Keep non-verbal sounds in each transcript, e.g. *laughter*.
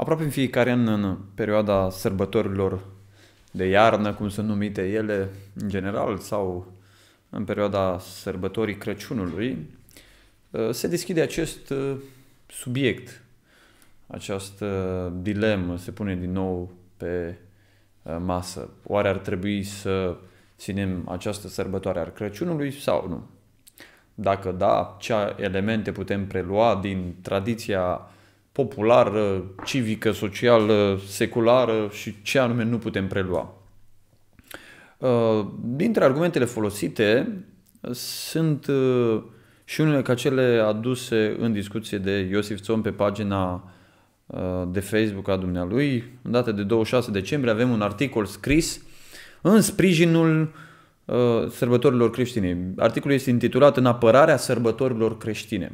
aproape în fiecare an, în perioada sărbătorilor de iarnă, cum sunt numite ele în general, sau în perioada sărbătorii Crăciunului, ă, se deschide acest ă, subiect, această dilemă se pune din nou pe ă, masă. Oare ar trebui să ținem această sărbătoare a Crăciunului sau nu? Dacă da, ce elemente putem prelua din tradiția populară, civică, socială, seculară și ce anume nu putem prelua. Uh, dintre argumentele folosite sunt uh, și unele ca cele aduse în discuție de Iosif Țon pe pagina uh, de Facebook a dumnealui. În data de 26 decembrie avem un articol scris în sprijinul sărbătorilor creștine. Articolul este intitulat În apărarea sărbătorilor creștine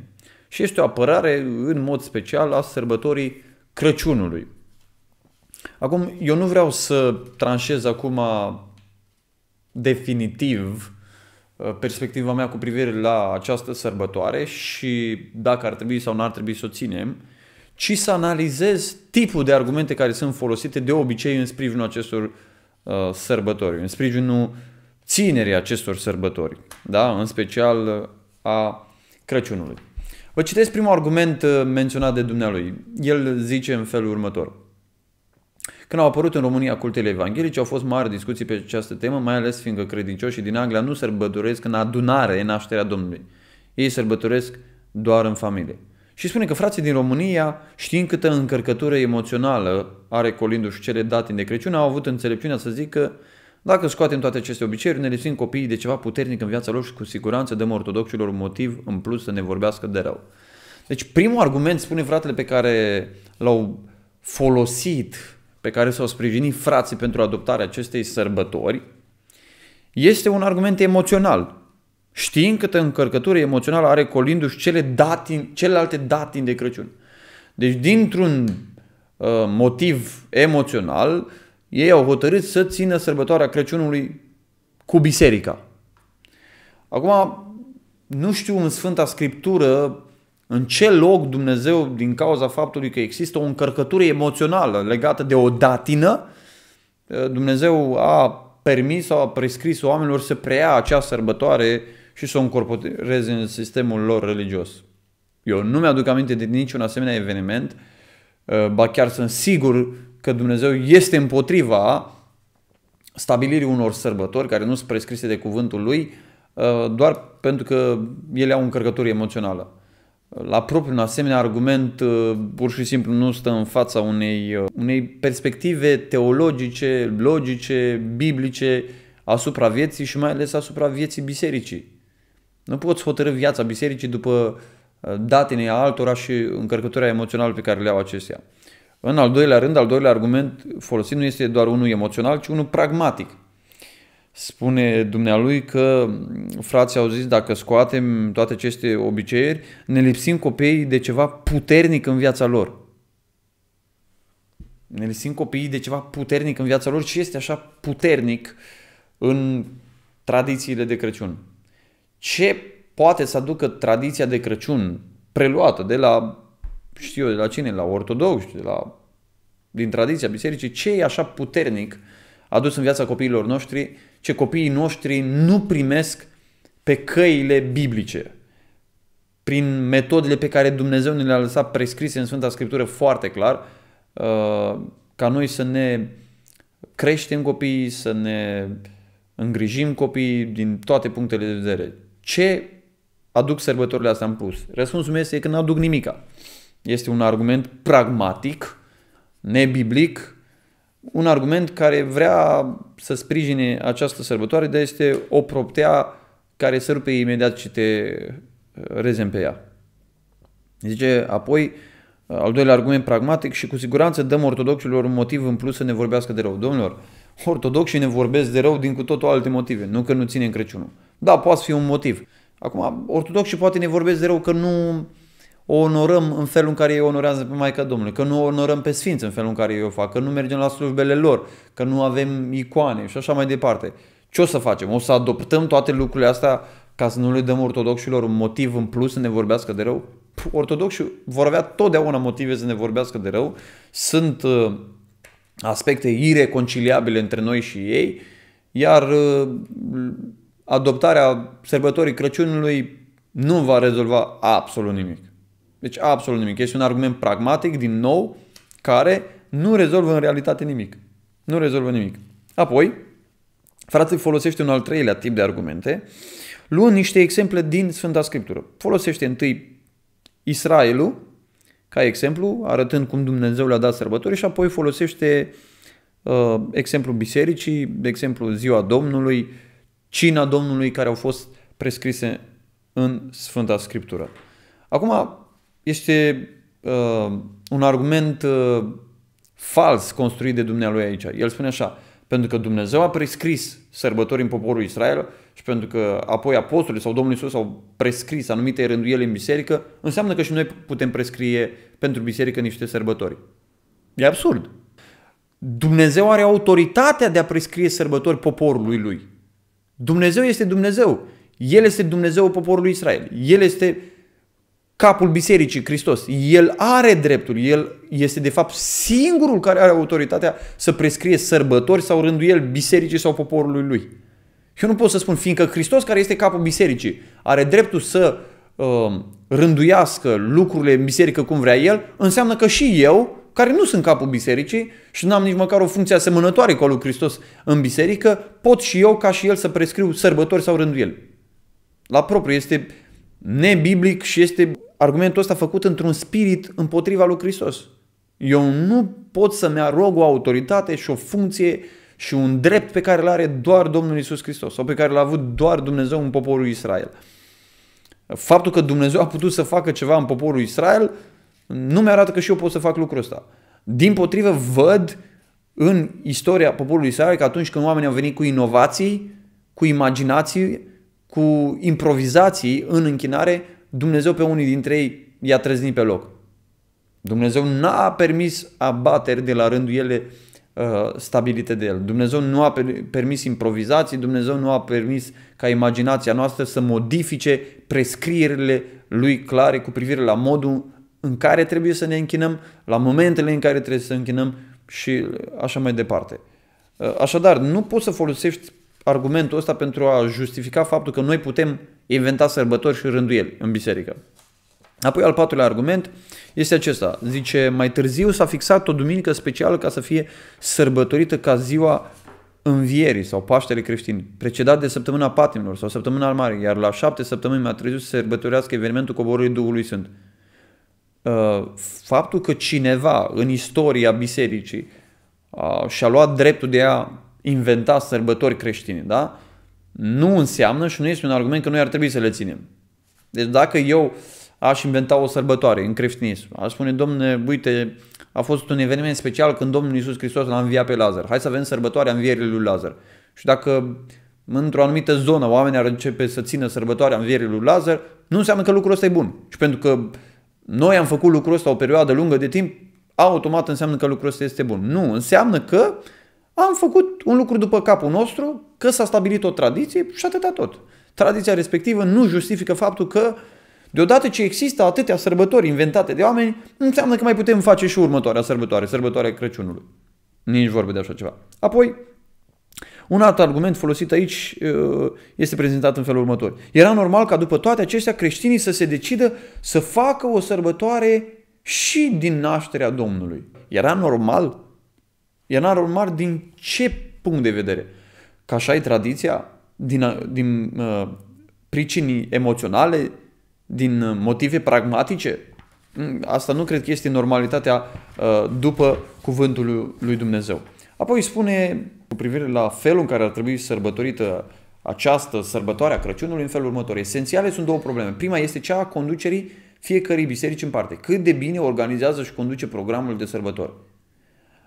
și este o apărare în mod special a sărbătorii Crăciunului. Acum, eu nu vreau să tranșez acum definitiv uh, perspectiva mea cu privire la această sărbătoare și dacă ar trebui sau nu ar trebui să o ținem, ci să analizez tipul de argumente care sunt folosite de obicei în sprijinul acestor uh, sărbători, în sprijinul ținerii acestor sărbători, da? în special uh, a Crăciunului. Vă citesc primul argument uh, menționat de dumnealui. El zice în felul următor. Când au apărut în România cultele evanghelice, au fost mari discuții pe această temă, mai ales fiindcă credincioșii din Anglia nu sărbătoresc în adunare în nașterea Domnului. Ei sărbătoresc doar în familie. Și spune că frații din România, știind câtă încărcătură emoțională are colindu-și cele date de Crăciun, au avut înțelepciunea să zică dacă scoatem toate aceste obiceiuri, ne lipsim copiii de ceva puternic în viața lor și cu siguranță dăm ortodoxilor un motiv în plus să ne vorbească de rău. Deci primul argument, spune fratele, pe care l-au folosit, pe care s-au sprijinit frații pentru adoptarea acestei sărbători, este un argument emoțional. Știind câtă încărcătură emoțională are colindu-și cele datin, celelalte datini de Crăciun. Deci dintr-un uh, motiv emoțional, ei au hotărât să țină sărbătoarea Crăciunului cu biserica. Acum, nu știu în Sfânta Scriptură în ce loc Dumnezeu, din cauza faptului că există o încărcătură emoțională legată de o datină, Dumnezeu a permis sau a prescris oamenilor să preia acea sărbătoare și să o încorporeze în sistemul lor religios. Eu nu mi-aduc aminte de niciun asemenea eveniment, ba chiar sunt sigur că Dumnezeu este împotriva stabilirii unor sărbători care nu sunt prescrise de cuvântul lui, uh, doar pentru că ele au o încărcătură emoțională. La propriu, un asemenea argument uh, pur și simplu nu stă în fața unei, uh, unei perspective teologice, logice, biblice asupra vieții și mai ales asupra vieții bisericii. Nu poți hotărâ viața bisericii după datinea altora și încărcătura emoțională pe care le au acestea. În al doilea rând, al doilea argument folosit nu este doar unul emoțional, ci unul pragmatic. Spune dumnealui că frații au zis dacă scoatem toate aceste obiceiuri, ne lipsim copiii de ceva puternic în viața lor. Ne lipsim copiii de ceva puternic în viața lor și este așa puternic în tradițiile de Crăciun. Ce poate să aducă tradiția de Crăciun preluată de la știu eu de la cine, la ortodoxi, de la, din tradiția bisericii, ce e așa puternic adus în viața copiilor noștri, ce copiii noștri nu primesc pe căile biblice, prin metodele pe care Dumnezeu ne le-a lăsat prescrise în Sfânta Scriptură foarte clar, uh, ca noi să ne creștem copiii, să ne îngrijim copiii din toate punctele de vedere. Ce aduc sărbătorile astea în plus? Răspunsul meu este că nu aduc nimica. Este un argument pragmatic, nebiblic, un argument care vrea să sprijine această sărbătoare, dar este o proptea care se rupe imediat ce te uh, rezem pe ea. Zice apoi, uh, al doilea argument pragmatic și cu siguranță dăm ortodoxilor un motiv în plus să ne vorbească de rău. Domnilor, ortodoxii ne vorbesc de rău din cu totul alte motive, nu că nu ținem Crăciunul. Da, poate fi un motiv. Acum, ortodoxii poate ne vorbesc de rău că nu o onorăm în felul în care ei onorează pe Maica Domnului, că nu o onorăm pe Sfinți în felul în care ei o fac, că nu mergem la slujbele lor, că nu avem icoane și așa mai departe. Ce o să facem? O să adoptăm toate lucrurile astea ca să nu le dăm ortodoxilor un motiv în plus să ne vorbească de rău? Ortodoxii vor avea totdeauna motive să ne vorbească de rău. Sunt uh, aspecte ireconciliabile între noi și ei, iar uh, adoptarea sărbătorii Crăciunului nu va rezolva absolut nimic. Deci absolut nimic. Este un argument pragmatic, din nou, care nu rezolvă în realitate nimic. Nu rezolvă nimic. Apoi, Frații folosește un al treilea tip de argumente, luând niște exemple din Sfânta Scriptură. Folosește întâi Israelul ca exemplu, arătând cum Dumnezeu le-a dat sărbători și apoi folosește uh, exemplu bisericii, de exemplu ziua Domnului, cina Domnului care au fost prescrise în Sfânta Scriptură. Acum, este uh, un argument uh, fals construit de Dumnealui aici. El spune așa, pentru că Dumnezeu a prescris sărbători în poporul Israel și pentru că apoi apostolii sau Domnul Isus au prescris anumite rânduieli în biserică, înseamnă că și noi putem prescrie pentru biserică niște sărbători. E absurd. Dumnezeu are autoritatea de a prescrie sărbători poporului lui. Dumnezeu este Dumnezeu. El este Dumnezeu poporului Israel. El este capul bisericii, Hristos. El are dreptul, el este de fapt singurul care are autoritatea să prescrie sărbători sau el bisericii sau poporului lui. Eu nu pot să spun, fiindcă Hristos, care este capul bisericii, are dreptul să uh, rânduiască lucrurile în biserică cum vrea el, înseamnă că și eu, care nu sunt capul bisericii și nu am nici măcar o funcție asemănătoare cu al lui Hristos în biserică, pot și eu, ca și el, să prescriu sărbători sau rânduieli. La propriu, este nebiblic și este argumentul ăsta făcut într-un spirit împotriva lui Hristos. Eu nu pot să-mi arog o autoritate și o funcție și un drept pe care îl are doar Domnul Isus Hristos sau pe care l-a avut doar Dumnezeu în poporul Israel. Faptul că Dumnezeu a putut să facă ceva în poporul Israel nu mi-arată că și eu pot să fac lucrul ăsta. Din potrivă, văd în istoria poporului Israel că atunci când oamenii au venit cu inovații, cu imaginații, cu improvizații în închinare, Dumnezeu pe unii dintre ei i-a trăznit pe loc. Dumnezeu n-a permis abateri de la rândul ele uh, stabilite de el. Dumnezeu nu a permis improvizații, Dumnezeu nu a permis ca imaginația noastră să modifice prescrierile lui clare cu privire la modul în care trebuie să ne închinăm, la momentele în care trebuie să închinăm și așa mai departe. Uh, așadar, nu poți să folosești argumentul ăsta pentru a justifica faptul că noi putem inventa sărbători și rânduieli în biserică. Apoi al patrulea argument este acesta. Zice, mai târziu s-a fixat o duminică specială ca să fie sărbătorită ca ziua învierii sau Paștele creștin, precedat de săptămâna patimilor sau săptămâna al mare, iar la șapte săptămâni mai târziu se sărbătorească evenimentul coborului Duhului Sfânt. Uh, faptul că cineva în istoria bisericii uh, și-a luat dreptul de a inventa sărbători creștine, da? Nu înseamnă și nu este un argument că noi ar trebui să le ținem. Deci dacă eu aș inventa o sărbătoare în creștinism, aș spune, domne, uite, a fost un eveniment special când Domnul Iisus Hristos l-a înviat pe Lazar. Hai să avem sărbătoarea învierii lui Lazar. Și dacă într-o anumită zonă oamenii ar începe să țină sărbătoarea învierii lui Lazar, nu înseamnă că lucrul ăsta e bun. Și pentru că noi am făcut lucrul ăsta o perioadă lungă de timp, automat înseamnă că lucrul ăsta este bun. Nu, înseamnă că am făcut un lucru după capul nostru, că s-a stabilit o tradiție și atâta tot. Tradiția respectivă nu justifică faptul că Deodată ce există atâtea sărbători inventate de oameni, înseamnă că mai putem face și următoarea sărbătoare, sărbătoarea Crăciunului. Nici vorbe de așa ceva. Apoi, un alt argument folosit aici uh, este prezentat în felul următor. Era normal ca după toate acestea creștinii să se decidă să facă o sărbătoare și din nașterea Domnului. Era normal? Era normal din ce punct de vedere. Că așa e tradiția, din, din uh, pricini emoționale, din motive pragmatice. Mm, asta nu cred că este normalitatea uh, după cuvântul lui Dumnezeu. Apoi spune cu privire la felul în care ar trebui sărbătorită această sărbătoare a Crăciunului în felul următor. Esențiale sunt două probleme. Prima este cea a conducerii fiecărei biserici în parte. Cât de bine organizează și conduce programul de sărbători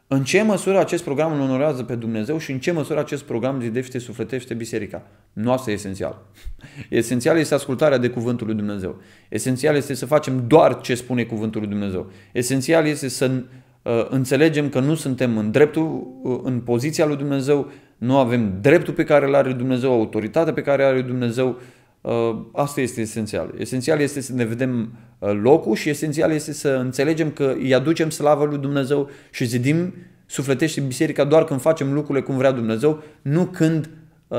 în ce măsură acest program îl onorează pe Dumnezeu și în ce măsură acest program zidește, sufletește biserica. Nu asta e esențial. *laughs* Esențial este ascultarea de cuvântul lui Dumnezeu. Esențial este să facem doar ce spune cuvântul lui Dumnezeu. Esențial este să uh, înțelegem că nu suntem în dreptul, uh, în poziția lui Dumnezeu, nu avem dreptul pe care îl are Dumnezeu, autoritatea pe care are Dumnezeu, Uh, asta este esențial. Esențial este să ne vedem uh, locul și esențial este să înțelegem că îi aducem slavă lui Dumnezeu și zidim sufletește biserica doar când facem lucrurile cum vrea Dumnezeu, nu când uh,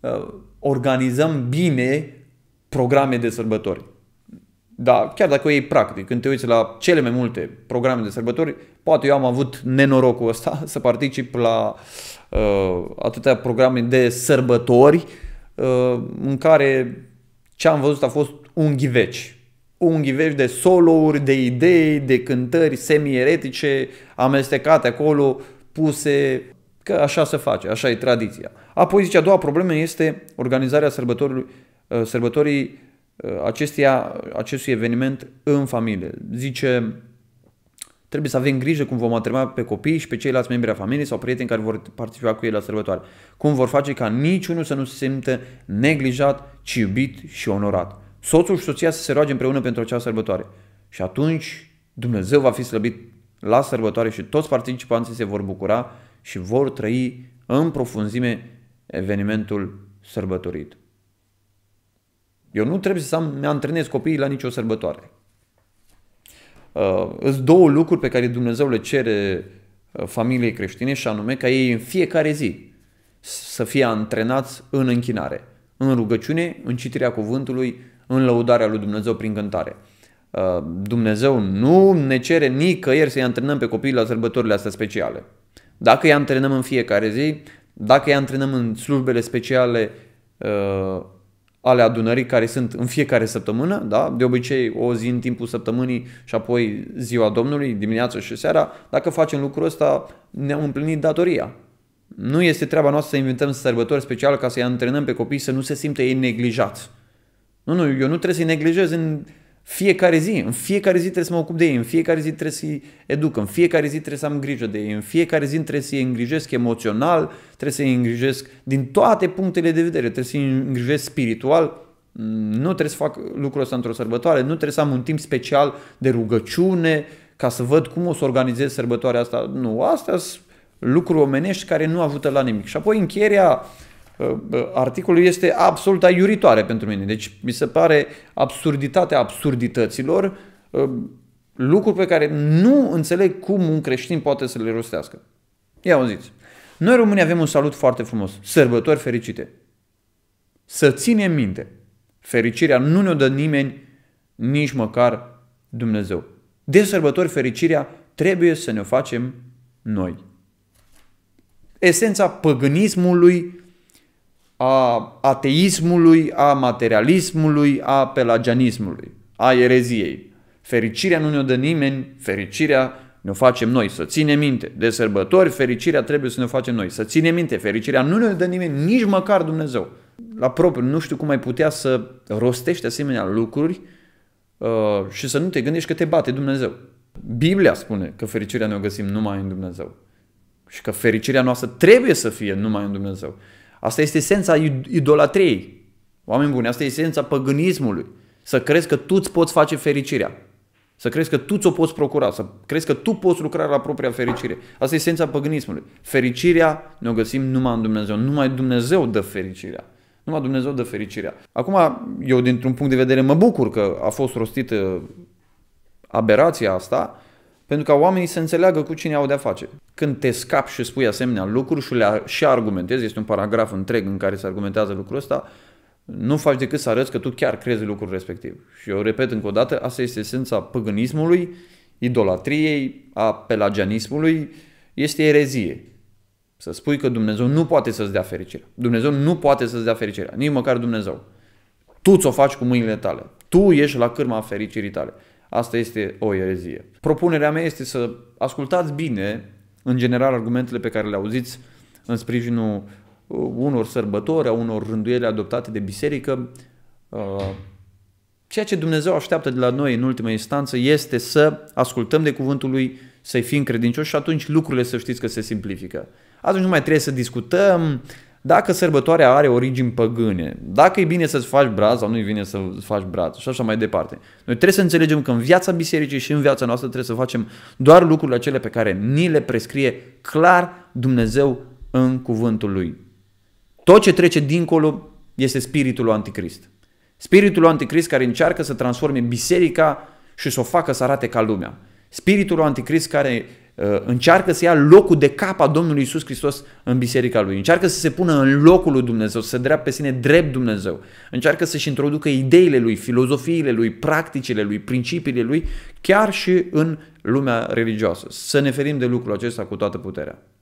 uh, organizăm bine programe de sărbători. Da, chiar dacă e practic, când te uiți la cele mai multe programe de sărbători, poate eu am avut nenorocul ăsta *laughs* să particip la uh, atâtea programe de sărbători uh, Uh, în care ce am văzut a fost un ghiveci. Un ghiveci de solouri, de idei, de cântări semi-eretice, amestecate acolo, puse că așa se face, așa e tradiția. Apoi zice, a doua problemă este organizarea uh, sărbătorii, sărbătorii uh, acestia, acestui eveniment în familie. Zice, Trebuie să avem grijă cum vom atrema pe copii și pe ceilalți membri a familiei sau prieteni care vor participa cu ei la sărbătoare. Cum vor face ca niciunul să nu se simtă neglijat, ci iubit și onorat. Soțul și soția să se roage împreună pentru acea sărbătoare. Și atunci Dumnezeu va fi slăbit la sărbătoare și toți participanții se vor bucura și vor trăi în profunzime evenimentul sărbătorit. Eu nu trebuie să mi-antrenez copiii la nicio sărbătoare. Uh, sunt două lucruri pe care Dumnezeu le cere uh, familiei creștine și anume ca ei în fiecare zi să fie antrenați în închinare, în rugăciune, în citirea cuvântului, în lăudarea lui Dumnezeu prin cântare. Uh, Dumnezeu nu ne cere nicăieri să-i antrenăm pe copii la sărbătorile astea speciale. Dacă îi antrenăm în fiecare zi, dacă îi antrenăm în slujbele speciale ale adunării care sunt în fiecare săptămână, da? de obicei o zi în timpul săptămânii și apoi ziua Domnului, dimineața și seara, dacă facem lucrul ăsta ne-am împlinit datoria. Nu este treaba noastră să inventăm sărbători speciale ca să-i antrenăm pe copii să nu se simtă ei neglijați. Nu, nu, eu nu trebuie să-i neglijez în fiecare zi, în fiecare zi trebuie să mă ocup de ei, în fiecare zi trebuie să-i educ, în fiecare zi trebuie să am grijă de ei, în fiecare zi trebuie să-i îngrijesc emoțional, trebuie să-i îngrijesc din toate punctele de vedere, trebuie să-i îngrijesc spiritual, nu trebuie să fac lucrul ăsta într-o sărbătoare, nu trebuie să am un timp special de rugăciune ca să văd cum o să organizez sărbătoarea asta. Nu, astea sunt lucruri omenești care nu ajută la nimic. Și apoi încheierea uh, Ă, ă, articolul este absolut aiuritoare pentru mine. Deci mi se pare absurditatea absurdităților ă, lucruri pe care nu înțeleg cum un creștin poate să le rostească. Ia auziți. Noi români avem un salut foarte frumos. Sărbători fericite. Să ținem minte. Fericirea nu ne-o dă nimeni, nici măcar Dumnezeu. De sărbători fericirea trebuie să ne o facem noi. Esența păgânismului a ateismului, a materialismului, a pelagianismului, a ereziei. Fericirea nu ne-o dă nimeni, fericirea ne-o facem noi, să ținem minte. De sărbători, fericirea trebuie să ne-o facem noi, să ținem minte. Fericirea nu ne-o dă nimeni, nici măcar Dumnezeu. La propriu, nu știu cum ai putea să rostești asemenea lucruri uh, și să nu te gândești că te bate Dumnezeu. Biblia spune că fericirea ne-o găsim numai în Dumnezeu și că fericirea noastră trebuie să fie numai în Dumnezeu. Asta este esența idolatriei. Oameni buni, asta este esența păgânismului. Să crezi că tu îți poți face fericirea. Să crezi că tu ți-o poți procura, să crezi că tu poți lucra la propria fericire. Asta este esența păgânismului. Fericirea ne-o găsim numai în Dumnezeu. Numai Dumnezeu dă fericirea. Numai Dumnezeu dă fericirea. Acum, eu dintr-un punct de vedere mă bucur că a fost rostită uh, aberația asta, pentru ca oamenii să înțeleagă cu cine au de-a face. Când te scapi și spui asemenea lucruri și le și argumentezi, este un paragraf întreg în care se argumentează lucrul ăsta, nu faci decât să arăți că tu chiar crezi lucrul respectiv. Și eu repet încă o dată, asta este esența păgânismului, idolatriei, a pelagianismului, este erezie. Să spui că Dumnezeu nu poate să-ți dea fericire. Dumnezeu nu poate să-ți dea fericirea, nici măcar Dumnezeu. Tu ți-o faci cu mâinile tale. Tu ești la cârma fericirii tale. Asta este o erezie. Propunerea mea este să ascultați bine, în general, argumentele pe care le auziți în sprijinul uh, unor sărbători, a unor rânduieli adoptate de biserică. Uh, ceea ce Dumnezeu așteaptă de la noi în ultima instanță este să ascultăm de cuvântul Lui, să-i fim credincioși și atunci lucrurile să știți că se simplifică. Atunci nu mai trebuie să discutăm, dacă sărbătoarea are origini păgâne, dacă e bine să-ți faci braț sau nu e bine să-ți faci braț și așa mai departe. Noi trebuie să înțelegem că în viața bisericii și în viața noastră trebuie să facem doar lucrurile acele pe care ni le prescrie clar Dumnezeu în cuvântul Lui. Tot ce trece dincolo este spiritul anticrist. Spiritul anticrist care încearcă să transforme biserica și să o facă să arate ca lumea. Spiritul anticrist care Uh, încearcă să ia locul de cap a Domnului Isus Hristos în biserica lui, încearcă să se pună în locul lui Dumnezeu, să se drea pe sine drept Dumnezeu, încearcă să-și introducă ideile lui, filozofiile lui, practicile lui, principiile lui, chiar și în lumea religioasă. Să ne ferim de lucrul acesta cu toată puterea.